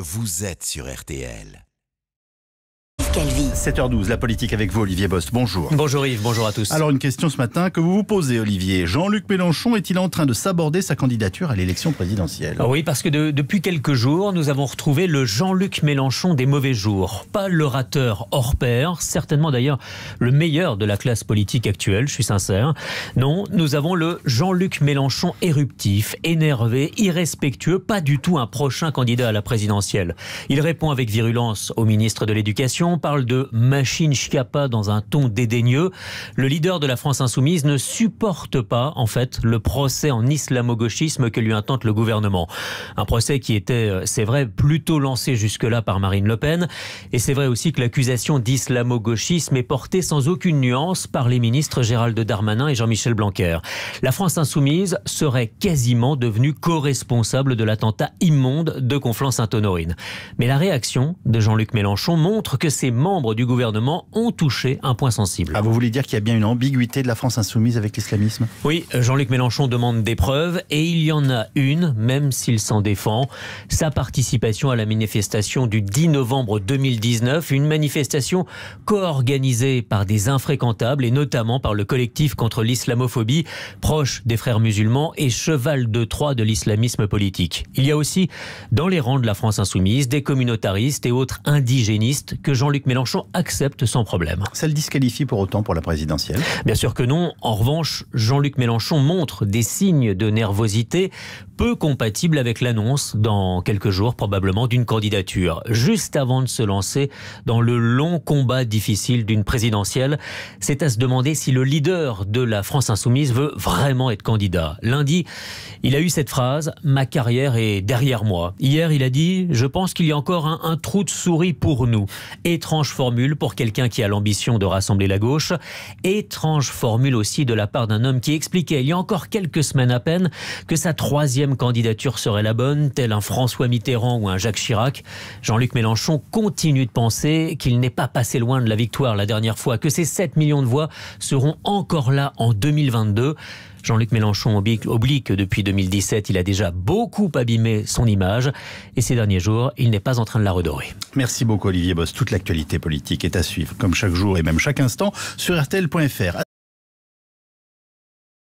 Vous êtes sur RTL. 7h12, la politique avec vous, Olivier Bost. Bonjour. Bonjour Yves, bonjour à tous. Alors, une question ce matin que vous vous posez, Olivier. Jean-Luc Mélenchon est-il en train de s'aborder sa candidature à l'élection présidentielle Oui, parce que depuis quelques jours, nous avons retrouvé le Jean-Luc Mélenchon des mauvais jours. Pas l'orateur hors pair, certainement d'ailleurs le meilleur de la classe politique actuelle, je suis sincère. Non, nous avons le Jean-Luc Mélenchon éruptif, énervé, irrespectueux, pas du tout un prochain candidat à la présidentielle. Il répond avec virulence au ministre de l'Éducation, parle de machine schiappa » dans un ton dédaigneux. Le leader de la France insoumise ne supporte pas, en fait, le procès en islamo-gauchisme que lui intente le gouvernement. Un procès qui était, euh, c'est vrai, plutôt lancé jusque-là par Marine Le Pen. Et c'est vrai aussi que l'accusation d'islamo-gauchisme est portée sans aucune nuance par les ministres Gérald Darmanin et Jean-Michel Blanquer. La France insoumise serait quasiment devenue co-responsable de l'attentat immonde de Conflans-Sainte-Honorine. Mais la réaction de Jean-Luc Mélenchon montre que c'est membres du gouvernement ont touché un point sensible. Ah, vous voulez dire qu'il y a bien une ambiguïté de la France insoumise avec l'islamisme Oui, Jean-Luc Mélenchon demande des preuves et il y en a une, même s'il s'en défend. Sa participation à la manifestation du 10 novembre 2019, une manifestation co-organisée par des infréquentables et notamment par le collectif contre l'islamophobie, proche des frères musulmans et cheval de Troie de l'islamisme politique. Il y a aussi, dans les rangs de la France insoumise, des communautaristes et autres indigénistes que Jean-Luc Mélenchon accepte sans problème. Ça le disqualifie pour autant pour la présidentielle Bien sûr que non. En revanche, Jean-Luc Mélenchon montre des signes de nervosité peu compatibles avec l'annonce dans quelques jours probablement d'une candidature, juste avant de se lancer dans le long combat difficile d'une présidentielle. C'est à se demander si le leader de la France insoumise veut vraiment être candidat. Lundi, il a eu cette phrase Ma carrière est derrière moi. Hier, il a dit Je pense qu'il y a encore un, trou de souris pour nous. Et étrange formule pour quelqu'un qui a l'ambition de rassembler la gauche, étrange formule aussi de la part d'un homme qui expliquait il y a encore quelques semaines à peine que sa troisième candidature serait la bonne, tel un François Mitterrand ou un Jacques Chirac. Jean-Luc Mélenchon continue de penser qu'il n'est pas passé loin de la victoire la dernière fois, que ces 7 millions de voix seront encore là en 2022. Jean-Luc Mélenchon oblique que depuis 2017, il a déjà beaucoup abîmé son image et ces derniers jours, il n'est pas en train de la redorer. Merci beaucoup Olivier Boss. Toute l'actualité politique est à suivre, comme chaque jour et même chaque instant, sur RTL.fr.